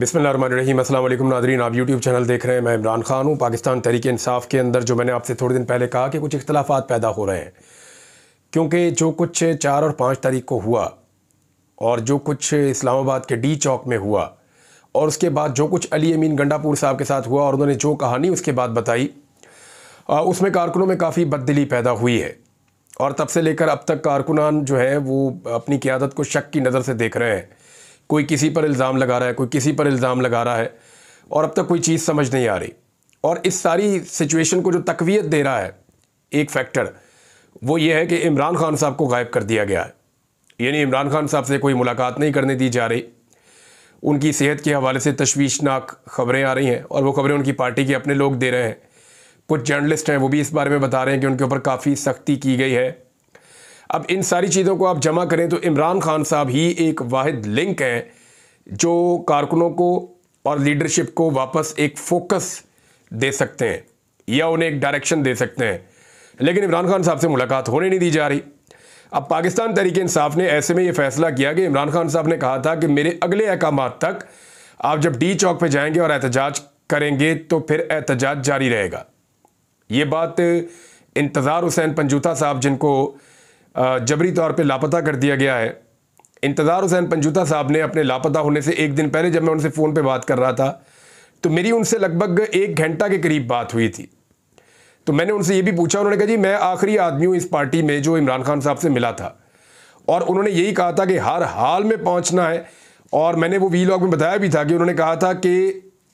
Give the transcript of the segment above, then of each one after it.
बिसमीम अल्लाम नादरीन आप यूट्यूब चैनल देख रहे हैं मैं इमरान खान हूँ पाकिस्तान तहरीक इंसाफ के अंदर जो मैंने आपसे थोड़े दिन पहले कहा कि कुछ इख्तलाफात पैदा हो रहे हैं क्योंकि जो कुछ चार और पाँच तारीख को हुआ और जो कुछ इस्लामाबाद के डी चौक में हुआ और उसके बाद जो कुछ अली अमीन गंडापुर साहब के साथ हुआ और उन्होंने जो कहानी उसके बाद बताई उसमें कारकुनों में काफ़ी बददिली पैदा हुई है और तब से लेकर अब तक कारकुनान जो है वो अपनी क्यादत को शक की नज़र से देख रहे हैं कोई किसी पर इल्ज़ाम लगा रहा है कोई किसी पर इल्ज़ाम लगा रहा है और अब तक कोई चीज़ समझ नहीं आ रही और इस सारी सिचुएशन को जो तकवीत दे रहा है एक फैक्टर वो ये है कि इमरान खान साहब को गायब कर दिया गया है यानी इमरान खान साहब से कोई मुलाकात नहीं करने दी जा रही उनकी सेहत के हवाले से तशवीशनाक खबरें आ रही हैं और वो खबरें उनकी पार्टी के अपने लोग दे रहे हैं कुछ जर्नलिस्ट हैं वो भी इस बारे में बता रहे हैं कि उनके ऊपर काफ़ी सख्ती की गई है अब इन सारी चीज़ों को आप जमा करें तो इमरान खान साहब ही एक वाद लिंक हैं जो कारकुनों को और लीडरशिप को वापस एक फोकस दे सकते हैं या उन्हें एक डायरेक्शन दे सकते हैं लेकिन इमरान खान साहब से मुलाकात होने नहीं दी जा रही अब पाकिस्तान तरीके इंसाफ ने ऐसे में ये फैसला किया कि इमरान खान साहब ने कहा था कि मेरे अगले अहकाम तक आप जब डी चौक पर जाएंगे और एहतजाज करेंगे तो फिर एहतजाज जारी रहेगा ये बात इंतज़ार हुसैन पंजूता साहब जिनको जबरी तौर पे लापता कर दिया गया है इंतज़ार हुसैन पंजूता साहब ने अपने लापता होने से एक दिन पहले जब मैं उनसे फ़ोन पे बात कर रहा था तो मेरी उनसे लगभग एक घंटा के करीब बात हुई थी तो मैंने उनसे ये भी पूछा उन्होंने कहा जी मैं आखिरी आदमी हूँ इस पार्टी में जो इमरान खान साहब से मिला था और उन्होंने यही कहा था कि हर हाल में पहुँचना है और मैंने वो वी में बताया भी था कि उन्होंने कहा था कि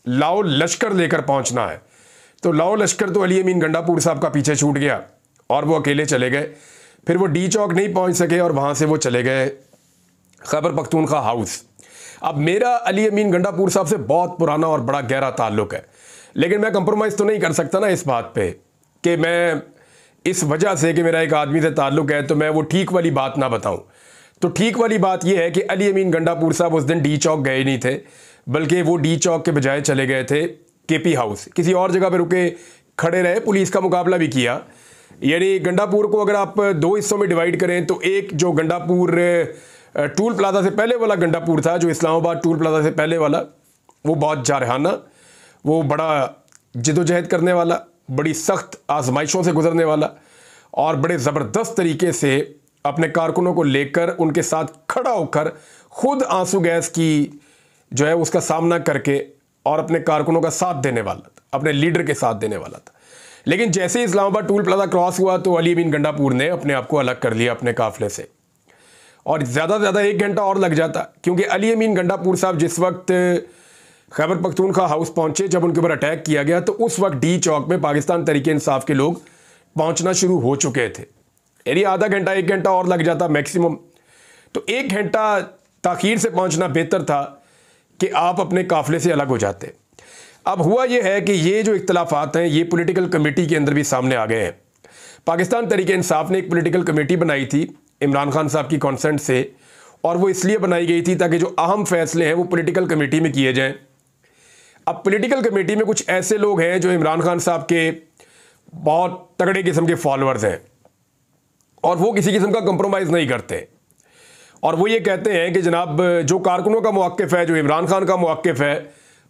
लाओ लश्कर लेकर पहुँचना है तो लाओ लश्कर तो अली अमीन गंडापुर साहब का पीछे छूट गया और वो अकेले चले गए फिर वो डी चौक नहीं पहुंच सके और वहाँ से वो चले गए खैबर पख्तूनखा हाउस अब मेरा अली अमीन गंडापुर साहब से बहुत पुराना और बड़ा गहरा ताल्लुक है लेकिन मैं कंप्रोमाइज़ तो नहीं कर सकता ना इस बात पे कि मैं इस वजह से कि मेरा एक आदमी से ताल्लुक़ है तो मैं वो ठीक वाली बात ना बताऊं तो ठीक वाली बात यह है कि अली अमीन गंडापुर साहब उस दिन डी चौक गए नहीं थे बल्कि वो डी चौक के बजाय चले गए थे के पी हाउस किसी और जगह पर रुके खड़े रहे पुलिस का मुकाबला भी किया यानी गंडापुर को अगर आप दो हिस्सों में डिवाइड करें तो एक जो गंडापुर टूल प्लाजा से पहले वाला गंडापुर था जो इस्लामाबाद टूल प्लाजा से पहले वाला वो बहुत जारहाना वो बड़ा जदोजहद करने वाला बड़ी सख्त आजमाइशों से गुजरने वाला और बड़े ज़बरदस्त तरीके से अपने कारकुनों को लेकर उनके साथ खड़ा होकर खुद आंसू गैस की जो है उसका सामना करके और अपने कारकुनों का साथ देने वाला था अपने लीडर के साथ देने वाला था लेकिन जैसे ही इस्लामाबाद टूल प्लाजा क्रॉस हुआ तो अली बिन गंडापुर ने अपने आप को अलग कर लिया अपने काफिले से और ज़्यादा से ज़्यादा एक घंटा और लग जाता क्योंकि अली अमीन गंडापुर साहब जिस वक्त खैबर पख्तूनखा हाउस पहुंचे जब उनके ऊपर अटैक किया गया तो उस वक्त डी चौक में पाकिस्तान तरीके इंसाफ के लोग पहुंचना शुरू हो चुके थे यानी आधा घंटा एक घंटा और लग जाता मैक्सिमम तो एक घंटा तख़ीर से पहुँचना बेहतर था कि आप अपने काफिले से अलग हो जाते अब हुआ यह है कि ये जो इख्तलाफात हैं ये पोलिटिकल कमेटी के अंदर भी सामने आ गए हैं पाकिस्तान तरीके इंसाफ ने एक पोलिटिकल कमेटी बनाई थी इमरान खान साहब की कॉन्सेंट से और वो इसलिए बनाई गई थी ताकि जो अहम फैसले हैं वो पोलिटिकल कमेटी में किए जाएँ अब पोलिटिकल कमेटी में कुछ ऐसे लोग हैं जो इमरान खान साहब के बहुत तगड़े किस्म के फॉलोअर्स हैं और वो किसी किस्म का कंप्रोमाइज़ नहीं करते और वो ये कहते हैं कि जनाब जो कारकुनों का मौक़ है जो इमरान खान का मौक़ है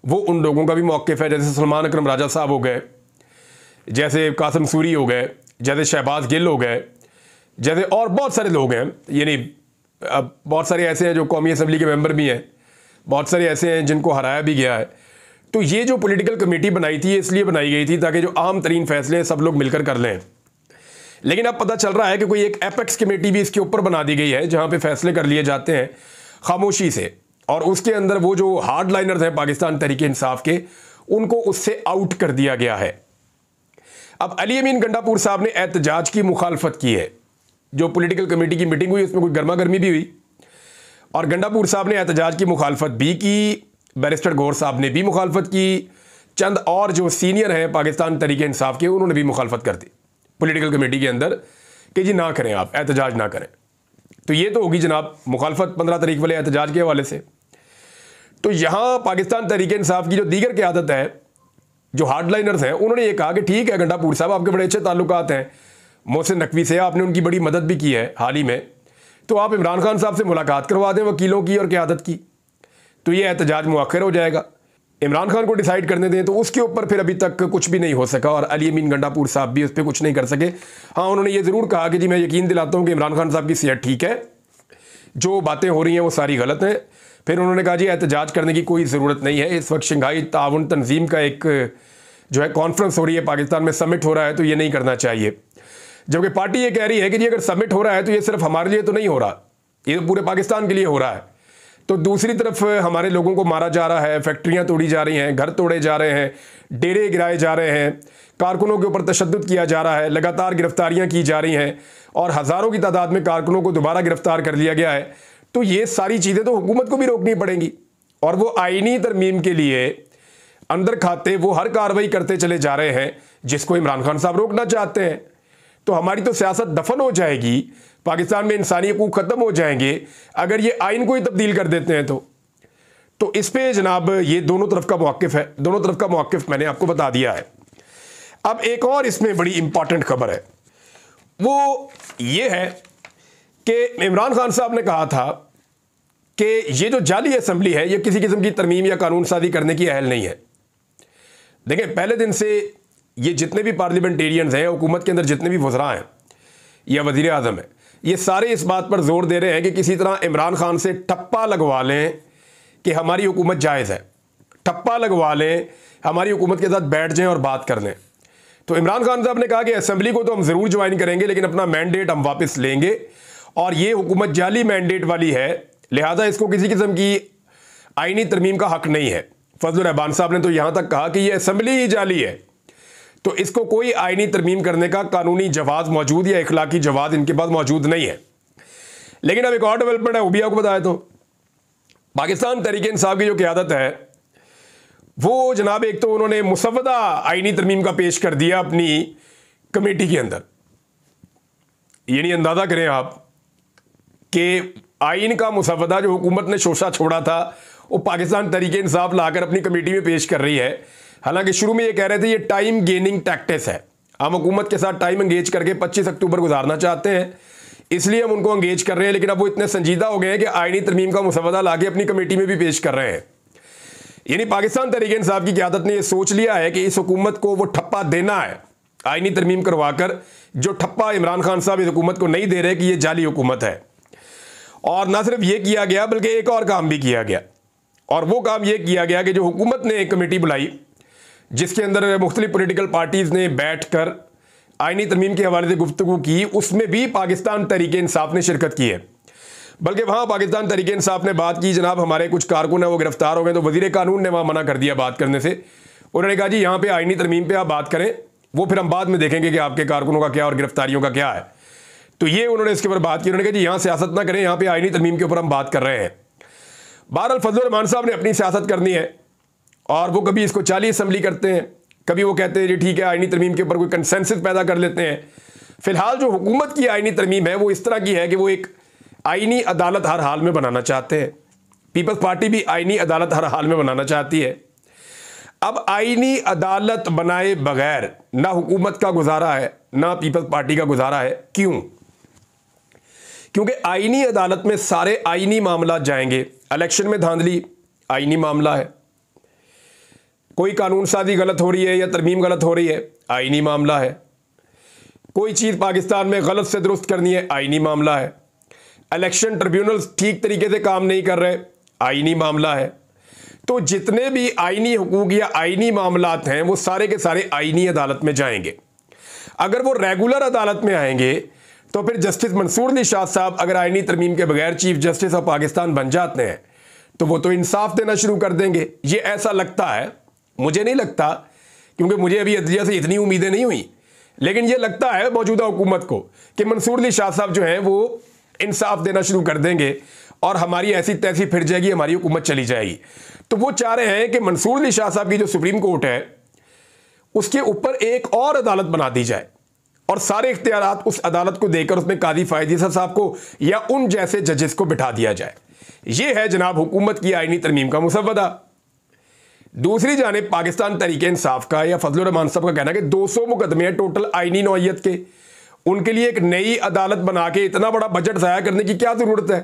वो उन लोगों का भी मौक़ है जैसे सलमान अक्रम राजा साहब हो गए जैसे कासम सूरी हो गए जैसे शहबाज गिल हो गए जैसे और बहुत सारे लोग हैं यानी अब बहुत सारे ऐसे हैं जो कौमी असम्बली के मेंबर भी हैं बहुत सारे ऐसे हैं जिनको हराया भी गया है तो ये जो पॉलिटिकल कमेटी बनाई थी इसलिए बनाई गई थी ताकि जो आम तरीन फैसले सब लोग मिलकर कर लें लेकिन अब पता चल रहा है कि कोई एक एपेक्स कमेटी भी इसके ऊपर बना दी गई है जहाँ पर फैसले कर लिए जाते हैं खामोशी से और उसके अंदर वो जो हार्ड लाइनर्स हैं पाकिस्तान तरीके इंसाफ के उनको उससे आउट कर दिया गया है अब अली अमीन गंडापुर साहब ने एहतजाज की मुखालफत की है जो पॉलिटिकल कमेटी की मीटिंग हुई उसमें कोई गर्मा गर्मी भी हुई और गंडापुर साहब ने एहतजाज की मुखालफत भी की बैरिस्टर गौर साहब ने भी मुखालफत की चंद और जो सीनियर हैं पाकिस्तान तरीके इंसाफ के उन्होंने भी मुखालफत कर दी पोलिटिकल कमेटी के अंदर कि जी ना करें आप एहतजाज ना करें तो ये तो होगी जनाब मुखालफत पंद्रह तारीख वाले एहतजाज के हवाले से तो यहाँ पाकिस्तान तरीके इंसाफ की जो दीगर की आदत है जो हार्डलाइनर्स हैं उन्होंने ये कहा कि ठीक है घंटापुर साहब आपके बड़े अच्छे ताल्लुक हैं मोहसिन नकवी से आपने उनकी बड़ी मदद भी की है हाल ही में तो आप इमरान खान साहब से मुलाकात करवा दें वकीलों की और क्यादत की तो ये एहतजाज मौखर हो जाएगा इमरान खान को डिसाइड करने दें तो उसके ऊपर फिर अभी तक कुछ भी नहीं हो सका और अली अमीन गंडापुर साहब भी उस पर कुछ नहीं कर सके हाँ उन्होंने ये ज़रूर कहा कि जी मैं यकीन दिलाता हूँ कि इमरान खान साहब की सेहत ठीक है जो बातें हो रही हैं वो सारी गलत हैं फिर उन्होंने कहा जी एहतजाज करने की कोई ज़रूरत नहीं है इस वक्त शंघाई ताउन तंजीम का एक जो है कॉन्फ्रेंस हो रही है पाकिस्तान में समिट हो रहा है तो ये नहीं करना चाहिए जबकि पार्टी ये कह रही है कि जी अगर समिट हो रहा है तो ये सिर्फ हमारे लिए तो नहीं हो रहा ये तो पूरे पाकिस्तान के लिए हो रहा है तो दूसरी तरफ हमारे लोगों को मारा जा रहा है फैक्ट्रियां तोड़ी जा रही हैं घर तोड़े जा रहे हैं डेरे गिराए जा रहे हैं कारकुनों के ऊपर तशद किया जा रहा है लगातार गिरफ्तारियां की जा रही हैं और हज़ारों की तादाद में कारकुनों को दोबारा गिरफ्तार कर लिया गया है तो ये सारी चीज़ें तो हुकूमत को भी रोकनी पड़ेंगी और वो आइनी तरमीम के लिए अंदर खाते वो हर कार्रवाई करते चले जा रहे हैं जिसको इमरान खान साहब रोकना चाहते हैं तो हमारी तो सियासत दफन हो जाएगी पाकिस्तान में इंसानी हकूक ख़त्म हो जाएंगे अगर ये आइन को ही तब्दील कर देते हैं तो तो इस पर जनाब ये दोनों तरफ का मौक़ है दोनों तरफ का मौक़ मैंने आपको बता दिया है अब एक और इसमें बड़ी इंपॉर्टेंट खबर है वो ये है कि इमरान खान साहब ने कहा था कि ये जो जाली असम्बली है ये किसी किस्म की तरमीम या कानून साजी करने की अहल नहीं है देखें पहले दिन से ये जितने भी पार्लियामेंटेरियंस हैं हुकूमत के अंदर जितने भी वजरा हैं या वज़ी अजम हैं ये सारे इस बात पर जोर दे रहे हैं कि किसी तरह इमरान खान से ठप्पा लगवा लें कि हमारी हुकूमत जायज़ है ठप्पा लगवा लें हमारी हुकूमत के साथ बैठ जाएं और बात कर लें तो इमरान खान साहब ने कहा कि असम्बली को तो हम ज़रूर ज्वाइन करेंगे लेकिन अपना मैंडेट हम वापस लेंगे और ये हुकूमत जाली मैंडेट वाली है लिहाजा इसको किसी किस्म की आइनी तरमीम का हक नहीं है फजल रहमान साहब ने तो यहाँ तक कहा कि यह असम्बली ही जाली है तो इसको कोई आइनी तरमीम करने का कानूनी जवाब मौजूद या इखलाकी जवाब इनके पास मौजूद नहीं है लेकिन अब एक और डेवलपमेंट है वो भी आपको बताया तो पाकिस्तान तरीके इंसाफ की जो क्यादत है वो जनाब एक तो उन्होंने मुसवदा आइनी तरमीम का पेश कर दिया अपनी कमेटी के अंदर यानी अंदाज़ा करें आप कि आइन का मुसवदा जो हुकूमत ने शोशा छोड़ा था वो पाकिस्तान तरीके इंसाफ लाकर अपनी कमेटी में पेश कर रही है हालांकि शुरू में ये कह रहे थे ये टाइम गेनिंग टैक्टिस है हम हुकूमत के साथ टाइम एंगेज करके 25 अक्टूबर गुजारना चाहते हैं इसलिए हम उनको एंगेज कर रहे हैं लेकिन अब वो इतने संजीदा हो गए हैं कि आइनी तरमीम का मुसवदा के अपनी कमेटी में भी पेश कर रहे हैं यानी पाकिस्तान तरीके इंसाफ की क्यादत ने यह सोच लिया है कि इस हुकूमत को वो ठप्पा देना है आइनी तरमीम करवाकर जो ठप्पा इमरान खान साहब इस हुकूमत को नहीं दे रहे कि ये जाली हुकूमत है और ना सिर्फ ये किया गया बल्कि एक और काम भी किया गया और वो काम ये किया गया कि जो हुकूमत ने एक कमेटी बुलाई जिसके अंदर मुख्तलि पोलिटिकल पार्टीज़ ने बैठ कर आइनी तरमीम के हवाले से गुफ्तु की उसमें भी पाकिस्तान तरीके इंसाफ ने शिरकत की है बल्कि वहाँ पाकिस्तान तरीके इंसाफ ने बात की जनाब हमारे कुछ कारकुन हैं वो गिरफ्तार हो गए तो वजीर कानून ने वहाँ मना कर दिया बात करने से उन्होंने कहा जी यहाँ पर आइनी तरमीम पर आप बात करें वो फिर हम बाद में देखेंगे कि आपके कारकुनों का क्या और गिरफ्तारियों का क्या है तो ये उन्होंने इसके ऊपर बात की उन्होंने कहा जी यहाँ सियासत ना करें यहाँ पे आईनी तरमीम के ऊपर हम बात कर रहे हैं बहरअल रमान साहब ने अपनी सियासत करनी है और वो कभी इसको चाली असम्बली करते हैं कभी वो कहते हैं जी ठीक है आइनी तरमीम के ऊपर कोई कंसेंसिस पैदा कर लेते हैं फ़िलहाल जो हुकूमत की आइनी तरमीम है वो इस तरह की है कि वो एक आइनी अदालत हर हाल में बनाना चाहते हैं पीपल्स पार्टी भी आइनी अदालत हर हाल में बनाना चाहती है अब आइनी अदालत बनाए बगैर ना हुकूमत का गुजारा है ना पीपल्स पार्टी का गुजारा है क्यों क्योंकि आईनी अदालत में सारे आईनी मामला जाएंगे इलेक्शन में धांधली आईनी मामला है कोई कानून साजी गलत हो रही है या तरमीम गलत हो रही है आईनी मामला है कोई चीज़ पाकिस्तान में गलत से दुरुस्त करनी है आईनी मामला है इलेक्शन ट्रिब्यूनल ठीक तरीके से काम नहीं कर रहे आईनी मामला है तो जितने भी आईनी हकूक या आईनी मामला हैं वो सारे के सारे आईनी अदालत में जाएंगे अगर वो रेगुलर अदालत में आएंगे तो फिर जस्टिस मंसूर अली शाह साहब अगर आइनी तरमीम के बगैर चीफ जस्टिस ऑफ पाकिस्तान बन जाते हैं तो वो तो इंसाफ देना शुरू कर देंगे ये ऐसा लगता है मुझे नहीं लगता क्योंकि मुझे अभी अदलिया से इतनी उम्मीदें नहीं हुई लेकिन ये लगता है मौजूदा हुकूमत को कि मंसूर अली शाह साहब जो हैं वो इंसाफ देना शुरू कर देंगे और हमारी ऐसी तैसी फिर जाएगी हमारी हुकूमत चली जाएगी तो वो चाह रहे हैं कि मंसूर अली शाह साहब की जो सुप्रीम कोर्ट है उसके ऊपर एक और अदालत बना दी जाए और सारे इख्तियार उस अदालत को देकर उसमें कादी फायदी साहब को या उन जैसे जजेस को बिठा दिया जाए यह है जनाब हुकूमत की आइनी तरमीम का मुसवदा दूसरी जानब पाकिस्तान तरीके इंसाफ का या फजल रहमान साहब का कहना कि दो सौ मुकदमे हैं टोटल आइनी नौीयत के उनके लिए एक नई अदालत बना के इतना बड़ा बजट ज़ाया करने की क्या ज़रूरत है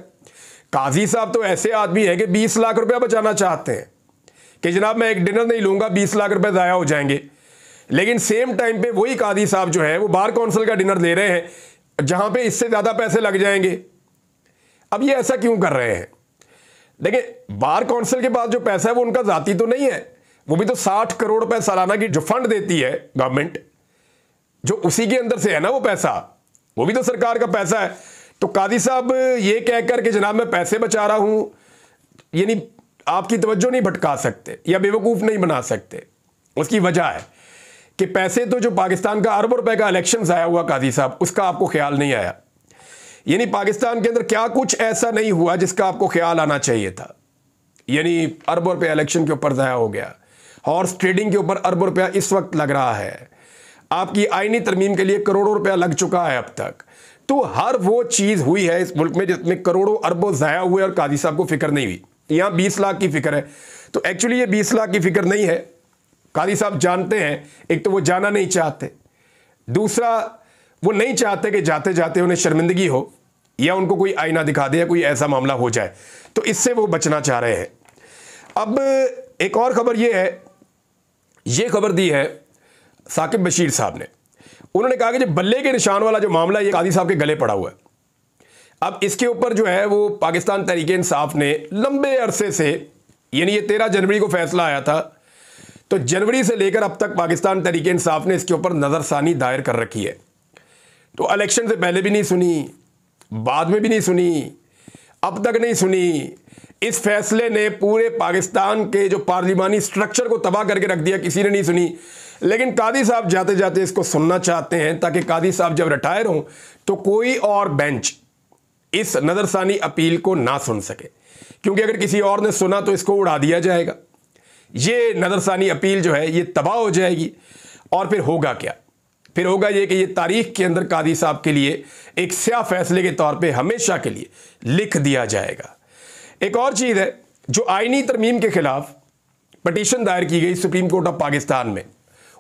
काजी साहब तो ऐसे आदमी हैं कि बीस लाख रुपया बचाना चाहते हैं कि जनाब मैं एक डिनर नहीं लूँगा बीस लाख रुपये ज़ाया हो जाएंगे लेकिन सेम टाइम पे वही कादी साहब जो है वो बार काउंसिल का डिनर दे रहे हैं जहां पे इससे ज़्यादा पैसे लग जाएंगे अब ये ऐसा क्यों कर रहे हैं देखिए बार काउंसिल के पास जो पैसा है वो उनका जाती तो नहीं है वो भी तो साठ करोड़ रुपए सालाना की जो फंड देती है गवर्नमेंट जो उसी के अंदर से है ना वो पैसा वो भी तो सरकार का पैसा है तो कादी साहब ये कहकर के जनाब मैं पैसे बचा रहा हूं यानी आपकी तवज्जो नहीं भटका सकते या बेवकूफ़ नहीं बना सकते उसकी वजह है कि पैसे तो जो पाकिस्तान का अरबों रुपए का इलेक्शन ज़ाया हुआ काजी साहब उसका आपको ख्याल नहीं आया यानी पाकिस्तान के अंदर क्या कुछ ऐसा नहीं हुआ जिसका आपको ख्याल आना चाहिए था यानी अरबों रुपया इलेक्शन के ऊपर ज़ाया हो गया हॉर्स ट्रेडिंग के ऊपर अरबों रुपया इस वक्त लग रहा है आपकी आइनी तरमीम के लिए करोड़ों रुपया लग चुका है अब तक तो हर वो चीज़ हुई है इस मुल्क में जिसमें करोड़ों अरबों ज़ाया हुए और काजी साहब को फिक्र नहीं हुई यहाँ बीस लाख की फिक्र है तो एक्चुअली ये बीस लाख की फिक्र नहीं है कादी साहब जानते हैं एक तो वो जाना नहीं चाहते दूसरा वो नहीं चाहते कि जाते जाते उन्हें शर्मिंदगी हो या उनको कोई आईना दिखा दे या कोई ऐसा मामला हो जाए तो इससे वो बचना चाह रहे हैं अब एक और खबर ये है ये खबर दी है साकिब बशीर साहब ने उन्होंने कहा कि जो बल्ले के निशान वाला जो मामला ये कादी साहब के गले पड़ा हुआ है अब इसके ऊपर जो है वो पाकिस्तान तहरीक इंसाफ ने लंबे अरसे से यानी ये तेरह जनवरी को फैसला आया था तो जनवरी से लेकर अब तक पाकिस्तान तरीके इंसाफ ने इसके ऊपर नज़रसानी दायर कर रखी है तो इलेक्शन से पहले भी नहीं सुनी बाद में भी नहीं सुनी अब तक नहीं सुनी इस फैसले ने पूरे पाकिस्तान के जो पार्लिमानी स्ट्रक्चर को तबाह करके रख दिया किसी ने नहीं सुनी लेकिन कादी साहब जाते जाते इसको सुनना चाहते हैं ताकि कादी साहब जब रिटायर हों तो कोई और बेंच इस नज़रसानी अपील को ना सुन सके क्योंकि अगर किसी और ने सुना तो इसको उड़ा दिया जाएगा ये नज़रसानी अपील जो है ये तबाह हो जाएगी और फिर होगा क्या फिर होगा ये कि ये तारीख के अंदर कादी साहब के लिए एक स्या फैसले के तौर पे हमेशा के लिए लिख दिया जाएगा एक और चीज़ है जो आइनी तरमीम के खिलाफ पटिशन दायर की गई सुप्रीम कोर्ट ऑफ पाकिस्तान में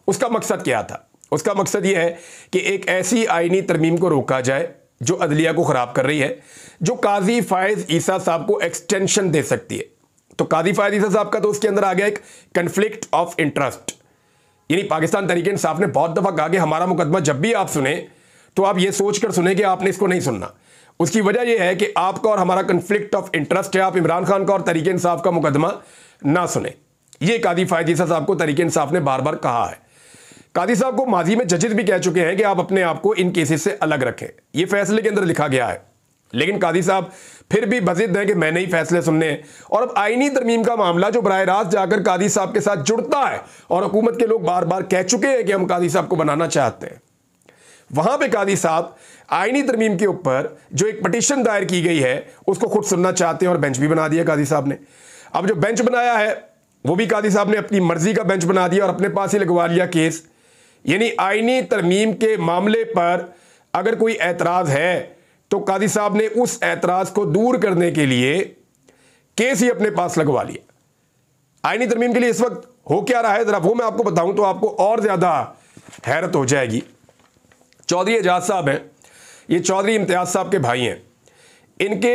उसका मकसद क्या था उसका मकसद ये है कि एक ऐसी आइनी तरमीम को रोका जाए जो अदलिया को ख़राब कर रही है जो काजी फायज़ ईसा साहब को एक्सटेंशन दे सकती है तो काजी फायदी साहब का तो उसके अंदर आ गया एक कंफ्लिक्ट ऑफ इंटरेस्ट यानी पाकिस्तान तरीके इंसाफ ने बहुत दफ़ा कहा कि हमारा मुकदमा जब भी आप सुने तो आप ये सोचकर सुने कि आपने इसको नहीं सुनना उसकी वजह यह है कि आपका और हमारा कन्फ्लिक्ट ऑफ इंटरेस्ट है आप इमरान खान का और तरीके इंसाफ का मुकदमा ना सुने ये कादी फायदी साहब को तरीके इंसाफ ने बार बार कहा है कादी साहब को माजी में जजिस भी कह चुके हैं कि आप अपने आप को इन केसेस से अलग रखें यह फैसले के अंदर लिखा गया है लेकिन कादी साहब फिर भी बजिद हैं कि मैंने ही फैसले सुनने हैं और अब आइनी तरमीम का मामला जो बरह रास्त जाकर कादी साहब के साथ जुड़ता है और हुकूमत के लोग बार बार कह चुके हैं कि हम कादी साहब को बनाना चाहते हैं वहां पे कादी साहब आइनी तरमीम के ऊपर जो एक पटिशन दायर की गई है उसको खुद सुनना चाहते हैं और बेंच भी बना दिया कादी साहब ने अब जो बेंच बनाया है वो भी कादी साहब ने अपनी मर्जी का बेंच बना दिया और अपने पास ही लगवा लिया केस यानी आइनी तरमीम के मामले पर अगर कोई एतराज़ है तो कादी साहब ने उस एतराज़ को दूर करने के लिए केस ही अपने पास लगवा लिया आईनी तरमीम के लिए इस वक्त हो क्या रहा है ज़रा वो मैं आपको बताऊं तो आपको और ज़्यादा हैरत हो जाएगी चौधरी एजाज साहब हैं ये चौधरी इम्तियाज साहब के भाई हैं इनके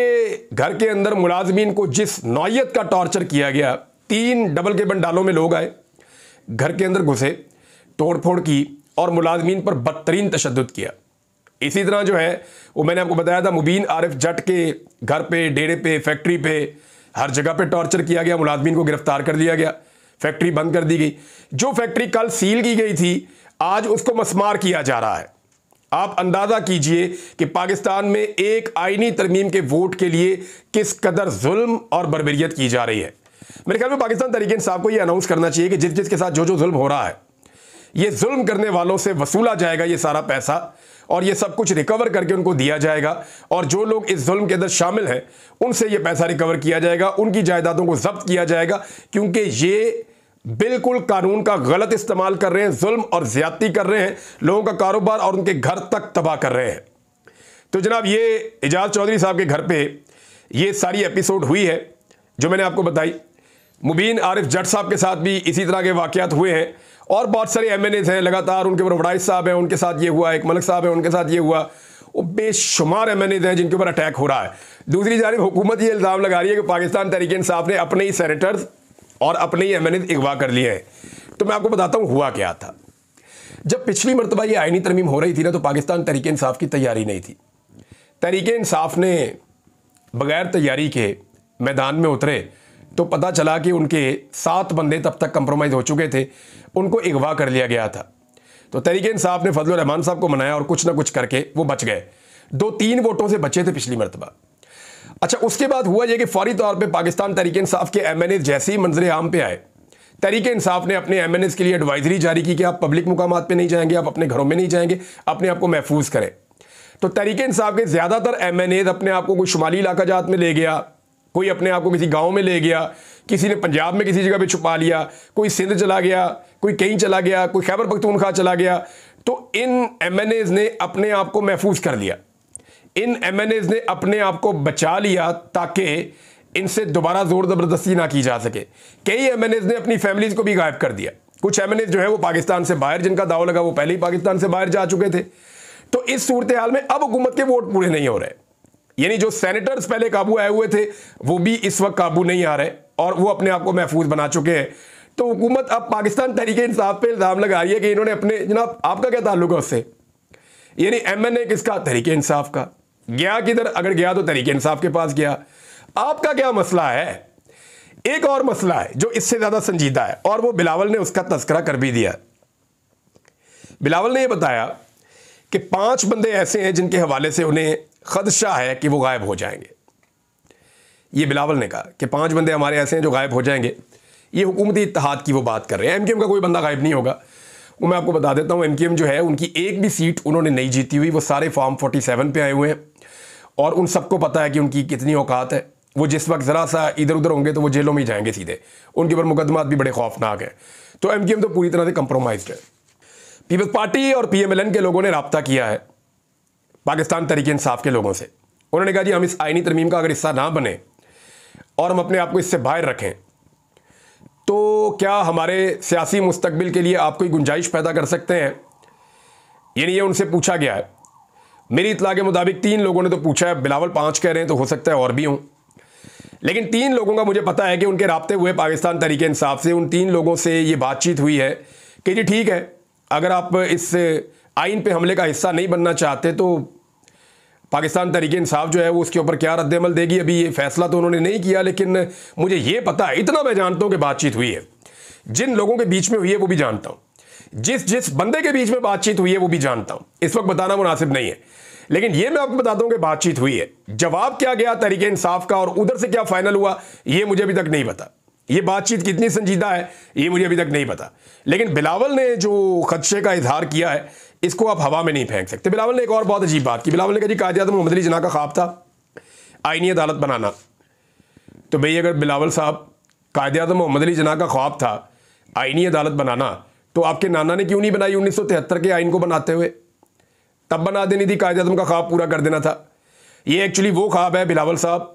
घर के अंदर मुलाजमीन को जिस नौयत का टॉर्चर किया गया तीन डबल के बंडालों में लोग आए घर के अंदर घुसे तोड़फोड़ की और मुलाजमीन पर बदतरीन तशद किया इसी तरह जो है वो मैंने आपको बताया था मुबीन आरिफ जट के घर पे डेरे पे फैक्ट्री पे हर जगह पे टॉर्चर किया गया मुलाजमीन को गिरफ्तार कर लिया गया फैक्ट्री बंद कर दी गई जो फैक्ट्री कल सील की गई थी आज उसको मसमार किया जा रहा है आप अंदाज़ा कीजिए कि पाकिस्तान में एक आईनी तरमीम के वोट के लिए किस कदर जुल्म और बरबरीत की जा रही है मेरे ख्याल में पाकिस्तान तरीके साहब को यह अनाउंस करना चाहिए कि जिस जिसके साथ जो जो जुल्म हो रहा है ये जुल्म करने वालों से वसूला जाएगा ये सारा पैसा और ये सब कुछ रिकवर करके उनको दिया जाएगा और जो लोग इस जुल्म के अंदर शामिल हैं उनसे ये पैसा रिकवर किया जाएगा उनकी जायदादों को जब्त किया जाएगा क्योंकि ये बिल्कुल कानून का गलत इस्तेमाल कर रहे हैं जुल्म और ज्यादती कर रहे हैं लोगों का कारोबार और उनके घर तक तबाह कर रहे हैं तो जनाब ये एजाज चौधरी साहब के घर पर ये सारी एपिसोड हुई है जो मैंने आपको बताई मुबीन आरिफ जट साहब के साथ भी इसी तरह के वाक़ हुए हैं और बहुत सारे एम एन एज हैं लगातार उनके ऊपर वडाइस साहब हैं उनके साथ ये हुआ एक मलक साहब हैं उनके साथ ये हुआ वो बेशुमार एम एन एज हैं जिनके ऊपर अटैक हो रहा है दूसरी जानब हुकूमत ये इल्ज़ाम लगा रही है कि पाकिस्तान तहरीक साहब ने अपने ही सैनिटर्स और अपने ही एम एन एज अगवा कर लिए हैं तो मैं आपको बताता हूँ हुआ क्या था जब पिछली मरतबा ये आइनी तरमीम हो रही थी ना तो पाकिस्तान तहरीक इंसाफ की तैयारी नहीं थी तहरीक इंसाफ ने बगैर तैयारी के मैदान में उतरे तो पता चला कि उनके सात बंदे तब तक कंप्रोमाइज़ हो चुके थे उनको अगवा कर लिया गया था तो तरीके इंसाफ ने फजल रहमान साहब को मनाया और कुछ ना कुछ करके वो बच गए दो तीन वोटों से बचे थे पिछली मरतबा अच्छा उसके बाद हुआ यह कि फौरी तौर पर पाकिस्तान तरीके इंसाफ के एम एन जैसे ही मंजर आम पे आए तरीके इंसाफ ने अपने एम के लिए एडवाइजरी जारी की कि आप पब्लिक मुकाम पर नहीं जाएंगे आप अपने घरों में नहीं जाएंगे अपने आप को महफूज करें तो तरीके इंसाफ के ज़्यादातर एम अपने आप को कोई शुमाली इलाका जात में ले गया कोई अपने आप को किसी गांव में ले गया किसी ने पंजाब में किसी जगह पे छुपा लिया कोई सिंध चला गया कोई कहीं चला गया कोई खैबर पख्तूनखा चला गया तो इन एम ने अपने आप को महफूज कर लिया इन एम ने अपने आप को बचा लिया ताकि इनसे दोबारा ज़ोर ज़बरदस्ती ना की जा सके कई एम ने अपनी फैमिलीज़ को भी गायब कर दिया कुछ एम जो है वो पाकिस्तान से बाहर जिनका दाव लगा वो पहले ही पाकिस्तान से बाहर जा चुके थे तो इस सूरत हाल में अब हुकूमत के वोट पूरे नहीं हो रहे यानी जो सेनेटर्स पहले काबू आए हुए थे वो भी इस वक्त काबू नहीं आ रहे और वो अपने आप को महफूज बना चुके हैं तो हुकूमत अब पाकिस्तान तरीके इंसाफ पे इल्ज़ाम लगा रही है कि इन्होंने अपने जनाब आपका क्या ताल्लुक है उससे यानी एम एन ए किसका तरीके इंसाफ का गया किधर अगर गया तो तरीके इंसाफ के पास गया आपका क्या मसला है एक और मसला है जो इससे ज़्यादा संजीदा है और वो बिलावल ने उसका तस्करा कर भी दिया बिलावल ने यह बताया कि पांच बंदे ऐसे हैं जिनके हवाले से उन्हें खदशा है कि वो गायब हो जाएंगे ये बिलावल ने कहा कि पांच बंदे हमारे ऐसे हैं जो गायब हो जाएंगे ये हुकूमती इतिहाद की वो बात कर रहे हैं एम का कोई बंदा गायब नहीं होगा वो मैं आपको बता देता हूँ एम जो है उनकी एक भी सीट उन्होंने नहीं जीती हुई वो सारे फॉर्म फोर्टी सेवन पर आए हुए हैं और उन सबको पता है कि उनकी कितनी औकात है वो जिस वक्त ज़रा सा इधर उधर होंगे तो वो जेलों में ही जाएंगे सीधे उनके ऊपर मुकदमा भी बड़े खौफनाक हैं तो एम तो पूरी तरह से कंप्रोमाइज है पीपल्स पार्टी और पी के लोगों ने रबता किया है पाकिस्तान तरीके इंसाफ के लोगों से उन्होंने कहा जी हम इस आइनी तरमीम का अगर हिस्सा ना बने और हम अपने आप को इससे बाहर रखें तो क्या हमारे सियासी मुस्तबिल के लिए आप कोई गुंजाइश पैदा कर सकते हैं यानी ये उनसे पूछा गया है मेरी इतला के मुताबिक तीन लोगों ने तो पूछा है बिलावल पाँच कह रहे हैं तो हो सकता है और भी हूँ लेकिन तीन लोगों का मुझे पता है कि उनके रबते हुए पाकिस्तान तरीके इंसाफ से उन तीन लोगों से ये बातचीत हुई है कि जी ठीक है अगर आप इस आइन पे हमले का हिस्सा नहीं बनना चाहते तो पाकिस्तान तरीके इंसाफ जो है वो उसके ऊपर क्या रद्दमल देगी अभी ये फैसला तो उन्होंने नहीं किया लेकिन मुझे ये पता है इतना मैं जानता हूँ कि बातचीत हुई है जिन लोगों के बीच में हुई है वो भी जानता हूँ जिस जिस बंदे के बीच में बातचीत हुई है वो भी जानता हूँ इस वक्त बताना मुनासिब नहीं है लेकिन ये मैं आपको बताता हूँ कि बातचीत हुई है जवाब क्या गया तरीके इंसाफ का और उधर से क्या फाइनल हुआ ये मुझे अभी तक नहीं पता ये बातचीत कितनी संजीदा है ये मुझे अभी तक नहीं पता लेकिन बिलावल ने जो खदशे का इजहार किया है इसको आप हवा में नहीं फेंक सकते बिलावल ने एक और बहुत अजीब बात की बिलावल ने कहा जी कायद आजम मोहम्मद अली जना का ख्वाब था आइनी अदालत बनाना तो भाई अगर बिलावल साहब कायद आजम मोहम्मद अली जना का ख्वाब था आइनी अदालत बनाना तो आपके नाना ने क्यों नहीं बनाई उन्नीस सौ तिहत्तर के आइन को बनाते हुए तब बना देनी थी कायद आजम का ख्वाब पूरा कर देना था ये एक्चुअली वो ख्वाब है बिलावल साहब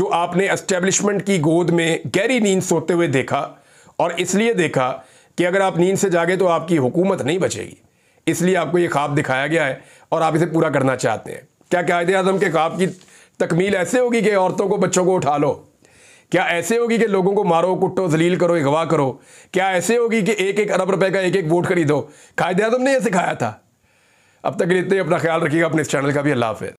जो आपने एस्टेब्लिशमेंट की गोद में गहरी नींद सोते हुए देखा और इसलिए देखा कि अगर आप नींद से जागे तो आपकी हुकूमत नहीं बचेगी इसलिए आपको ये ख्वाब दिखाया गया है और आप इसे पूरा करना चाहते हैं क्या कायद अजम के ख्वाब की तकमील ऐसे होगी कि औरतों को बच्चों को उठा लो क्या ऐसे होगी कि लोगों को मारो कुट्टो जलील करो अगवा करो क्या ऐसे होगी कि एक एक अरब रुपए का एक एक वोट खरीदो कायद अजम ने यह सिखाया था अब तक इतने अपना ख्याल रखिएगा अपने इस चैनल का भी अल्लाह हाफिज